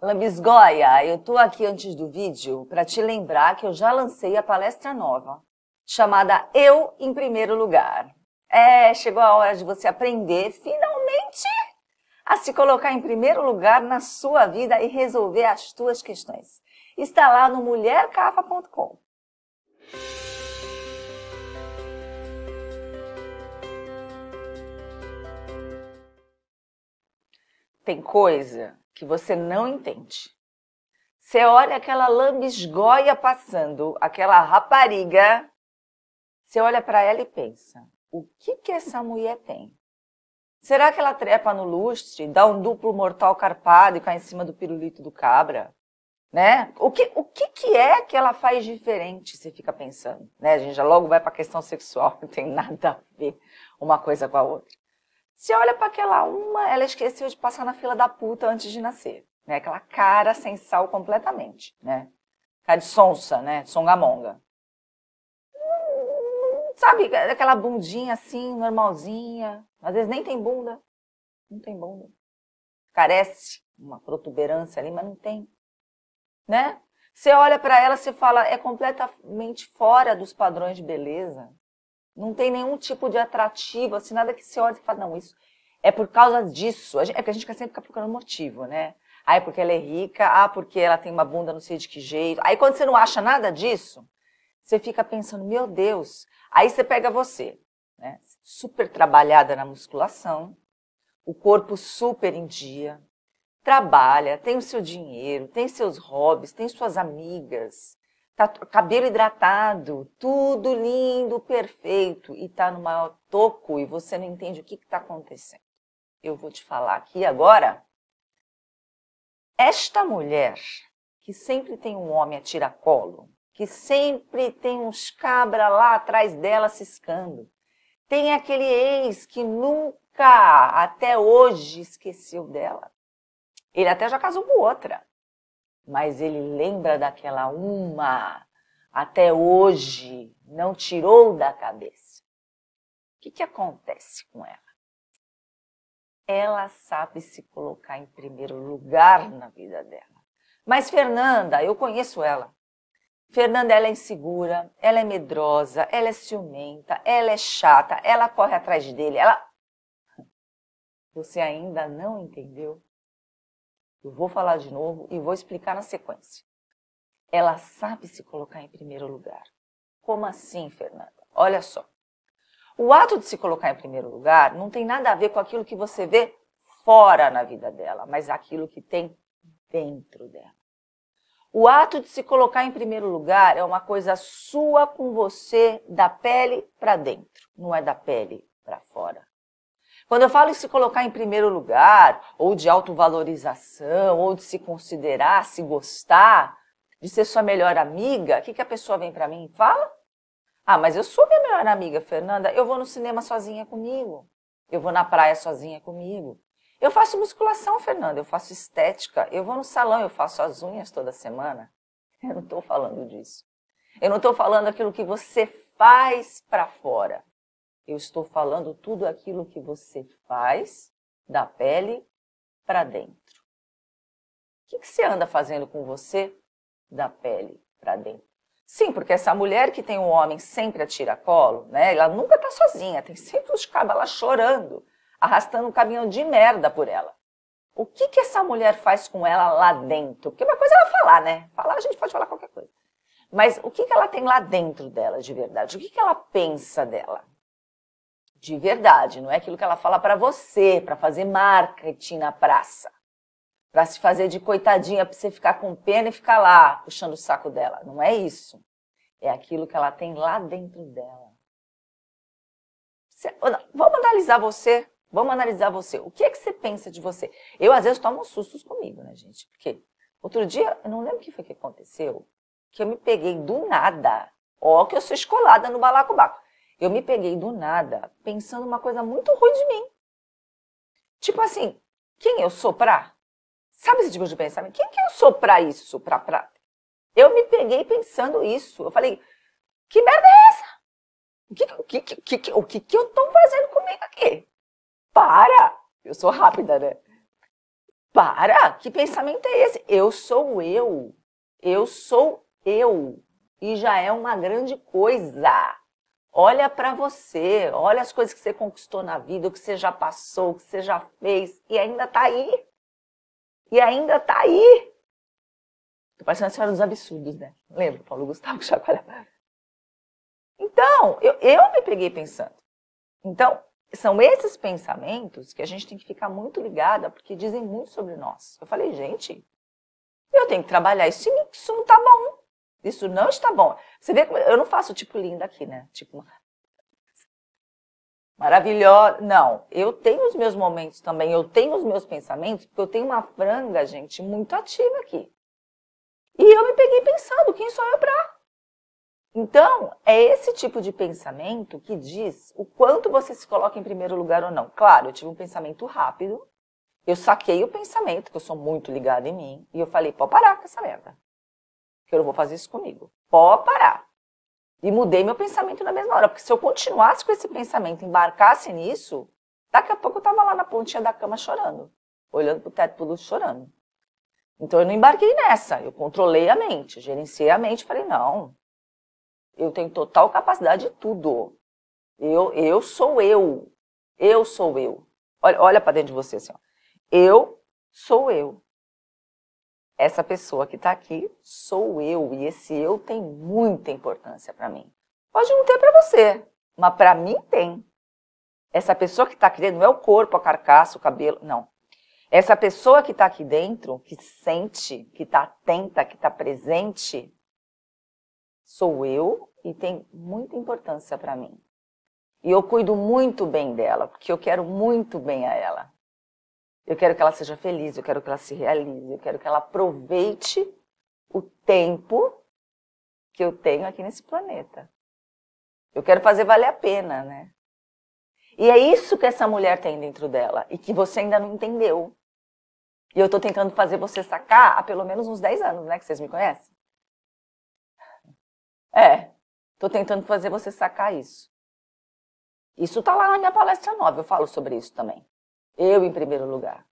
Lambisgoia, eu tô aqui antes do vídeo para te lembrar que eu já lancei a palestra nova, chamada Eu em Primeiro Lugar. É, chegou a hora de você aprender, finalmente, a se colocar em primeiro lugar na sua vida e resolver as tuas questões. Está lá no mulhercapa.com. Tem coisa que você não entende. Você olha aquela lambisgoia passando, aquela rapariga, você olha para ela e pensa: o que que essa mulher tem? Será que ela trepa no lustre, dá um duplo mortal carpado e cai em cima do pirulito do cabra? Né? O que, o que, que é que ela faz diferente, você fica pensando, né? A gente já logo vai para a questão sexual, não tem nada a ver uma coisa com a outra. Se olha para aquela uma, ela esqueceu de passar na fila da puta antes de nascer. Né? Aquela cara sem sal completamente, né? Cara de sonsa, né? Songamonga. Sabe, aquela bundinha assim, normalzinha. Às vezes nem tem bunda. Não tem bunda. Carece uma protuberância ali, mas não tem. Né? Você olha para ela, você fala, é completamente fora dos padrões de beleza. Não tem nenhum tipo de atrativo, assim, nada que se olhe e fala, não, isso é por causa disso. Gente, é porque a gente sempre fica procurando motivo, né? Ah, é porque ela é rica, ah, porque ela tem uma bunda não sei de que jeito. Aí quando você não acha nada disso, você fica pensando, meu Deus. Aí você pega você, né? Super trabalhada na musculação, o corpo super em dia, trabalha, tem o seu dinheiro, tem seus hobbies, tem suas amigas, Tá cabelo hidratado, tudo lindo, perfeito, e tá no maior toco e você não entende o que está acontecendo. Eu vou te falar aqui agora. Esta mulher, que sempre tem um homem a tiracolo, que sempre tem uns cabra lá atrás dela ciscando, tem aquele ex que nunca, até hoje, esqueceu dela. Ele até já casou com outra mas ele lembra daquela uma, até hoje, não tirou da cabeça. O que, que acontece com ela? Ela sabe se colocar em primeiro lugar na vida dela. Mas Fernanda, eu conheço ela. Fernanda, ela é insegura, ela é medrosa, ela é ciumenta, ela é chata, ela corre atrás dele, ela... Você ainda não entendeu? Eu vou falar de novo e vou explicar na sequência. Ela sabe se colocar em primeiro lugar. Como assim, Fernanda? Olha só. O ato de se colocar em primeiro lugar não tem nada a ver com aquilo que você vê fora na vida dela, mas aquilo que tem dentro dela. O ato de se colocar em primeiro lugar é uma coisa sua com você, da pele para dentro, não é da pele para fora. Quando eu falo em se colocar em primeiro lugar, ou de autovalorização, ou de se considerar, se gostar, de ser sua melhor amiga, o que, que a pessoa vem para mim e fala? Ah, mas eu sou minha melhor amiga, Fernanda. Eu vou no cinema sozinha comigo. Eu vou na praia sozinha comigo. Eu faço musculação, Fernanda. Eu faço estética. Eu vou no salão. Eu faço as unhas toda semana. Eu não estou falando disso. Eu não estou falando aquilo que você faz para fora. Eu estou falando tudo aquilo que você faz da pele para dentro. O que, que você anda fazendo com você da pele para dentro? Sim, porque essa mulher que tem um homem sempre a tiracolo, né? Ela nunca está sozinha, tem sempre os cabos lá chorando, arrastando um caminhão de merda por ela. O que que essa mulher faz com ela lá dentro? Porque uma coisa é ela falar, né? Falar a gente pode falar qualquer coisa. Mas o que que ela tem lá dentro dela de verdade? O que que ela pensa dela? de verdade, não é aquilo que ela fala para você, para fazer marketing na praça, para se fazer de coitadinha, para você ficar com pena e ficar lá puxando o saco dela. Não é isso. É aquilo que ela tem lá dentro dela. Você, vamos analisar você. Vamos analisar você. O que é que você pensa de você? Eu, às vezes, tomo sustos comigo, né, gente? Porque outro dia, eu não lembro o que foi que aconteceu, que eu me peguei do nada. Ó, que eu sou escolada no balacobaco eu me peguei do nada pensando uma coisa muito ruim de mim. Tipo assim, quem eu sou pra? Sabe esse tipo de pensamento? Quem que eu sou pra isso? Pra, pra... Eu me peguei pensando isso. Eu falei, que merda é essa? O que, o que, o que, o que, que eu tô fazendo comigo aqui? Para! Eu sou rápida, né? Para! Que pensamento é esse? Eu sou eu. Eu sou eu. E já é uma grande coisa. Olha para você, olha as coisas que você conquistou na vida, o que você já passou, o que você já fez e ainda tá aí. E ainda tá aí. Tô parecendo a senhora dos absurdos, né? Lembra, Paulo Gustavo Chacoalha? Então, eu, eu me peguei pensando. Então, são esses pensamentos que a gente tem que ficar muito ligada, porque dizem muito sobre nós. Eu falei, gente, eu tenho que trabalhar isso em isso não tá bom. Isso não está bom. Você vê como eu não faço tipo linda aqui, né? Tipo maravilhosa. Não, eu tenho os meus momentos também, eu tenho os meus pensamentos, porque eu tenho uma franga, gente, muito ativa aqui. E eu me peguei pensando, quem sou eu pra? Então, é esse tipo de pensamento que diz o quanto você se coloca em primeiro lugar ou não. Claro, eu tive um pensamento rápido, eu saquei o pensamento, que eu sou muito ligada em mim, e eu falei, pode parar com essa merda que eu não vou fazer isso comigo. Pode parar. E mudei meu pensamento na mesma hora, porque se eu continuasse com esse pensamento, embarcasse nisso, daqui a pouco eu estava lá na pontinha da cama chorando, olhando pro teto, pro luxo, chorando. Então eu não embarquei nessa, eu controlei a mente, gerenciei a mente, falei, não, eu tenho total capacidade de tudo. Eu, eu sou eu, eu sou eu. Olha, olha para dentro de você assim, ó. eu sou eu essa pessoa que está aqui sou eu e esse eu tem muita importância para mim. Pode não ter para você, mas para mim tem. Essa pessoa que está aqui dentro não é o corpo, a carcaça, o cabelo, não. Essa pessoa que está aqui dentro, que sente, que está atenta, que está presente, sou eu e tem muita importância para mim. E eu cuido muito bem dela, porque eu quero muito bem a ela. Eu quero que ela seja feliz, eu quero que ela se realize, eu quero que ela aproveite o tempo que eu tenho aqui nesse planeta. Eu quero fazer valer a pena, né? E é isso que essa mulher tem dentro dela e que você ainda não entendeu. E eu tô tentando fazer você sacar há pelo menos uns 10 anos, né? Que vocês me conhecem. É, tô tentando fazer você sacar isso. Isso tá lá na minha palestra nova, eu falo sobre isso também. Eu em primeiro lugar.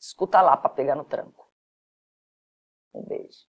Escuta lá para pegar no tranco. Um beijo.